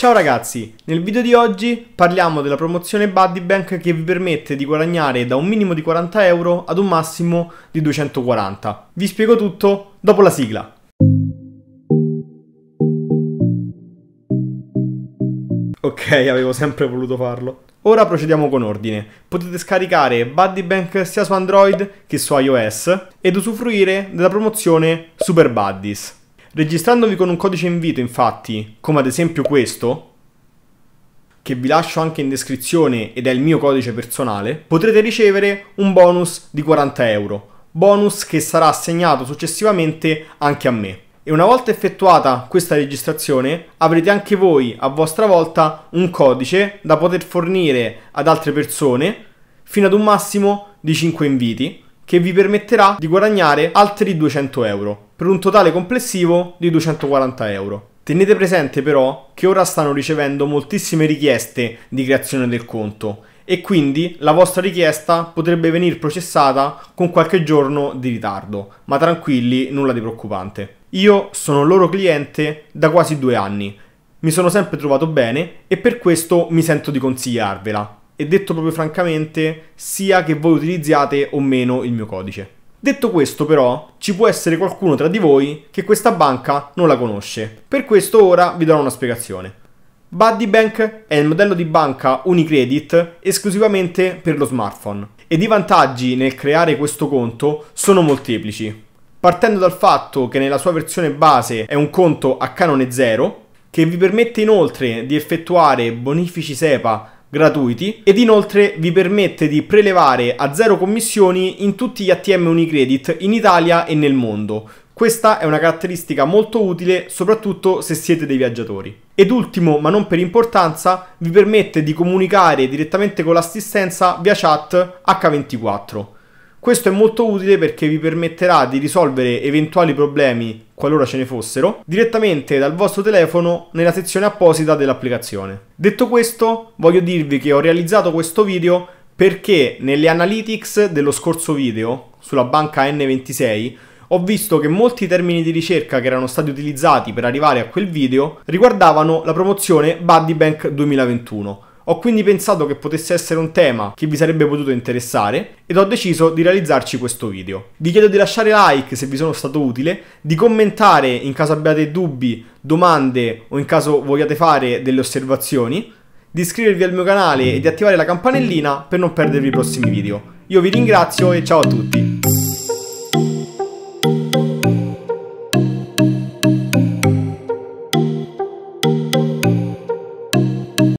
Ciao ragazzi, nel video di oggi parliamo della promozione BuddyBank che vi permette di guadagnare da un minimo di 40 euro ad un massimo di 240. Vi spiego tutto dopo la sigla. Ok, avevo sempre voluto farlo. Ora procediamo con ordine. Potete scaricare BuddyBank sia su Android che su iOS ed usufruire della promozione Super Buddies. Registrandovi con un codice invito, infatti, come ad esempio questo, che vi lascio anche in descrizione ed è il mio codice personale, potrete ricevere un bonus di 40 euro, bonus che sarà assegnato successivamente anche a me. E una volta effettuata questa registrazione avrete anche voi a vostra volta un codice da poter fornire ad altre persone fino ad un massimo di 5 inviti che vi permetterà di guadagnare altri 200 euro, per un totale complessivo di 240 euro. Tenete presente però che ora stanno ricevendo moltissime richieste di creazione del conto e quindi la vostra richiesta potrebbe venire processata con qualche giorno di ritardo, ma tranquilli, nulla di preoccupante. Io sono loro cliente da quasi due anni, mi sono sempre trovato bene e per questo mi sento di consigliarvela e detto proprio francamente, sia che voi utilizziate o meno il mio codice. Detto questo però, ci può essere qualcuno tra di voi che questa banca non la conosce. Per questo ora vi darò una spiegazione. BuddyBank è il modello di banca Unicredit esclusivamente per lo smartphone ed i vantaggi nel creare questo conto sono molteplici. Partendo dal fatto che nella sua versione base è un conto a canone zero, che vi permette inoltre di effettuare bonifici SEPA gratuiti ed inoltre vi permette di prelevare a zero commissioni in tutti gli ATM Unicredit in Italia e nel mondo. Questa è una caratteristica molto utile soprattutto se siete dei viaggiatori. Ed ultimo, ma non per importanza, vi permette di comunicare direttamente con l'assistenza via chat H24. Questo è molto utile perché vi permetterà di risolvere eventuali problemi, qualora ce ne fossero, direttamente dal vostro telefono nella sezione apposita dell'applicazione. Detto questo, voglio dirvi che ho realizzato questo video perché nelle analytics dello scorso video, sulla banca N26, ho visto che molti termini di ricerca che erano stati utilizzati per arrivare a quel video riguardavano la promozione Buddy Bank 2021 ho quindi pensato che potesse essere un tema che vi sarebbe potuto interessare ed ho deciso di realizzarci questo video. Vi chiedo di lasciare like se vi sono stato utile, di commentare in caso abbiate dubbi, domande o in caso vogliate fare delle osservazioni, di iscrivervi al mio canale e di attivare la campanellina per non perdervi i prossimi video. Io vi ringrazio e ciao a tutti!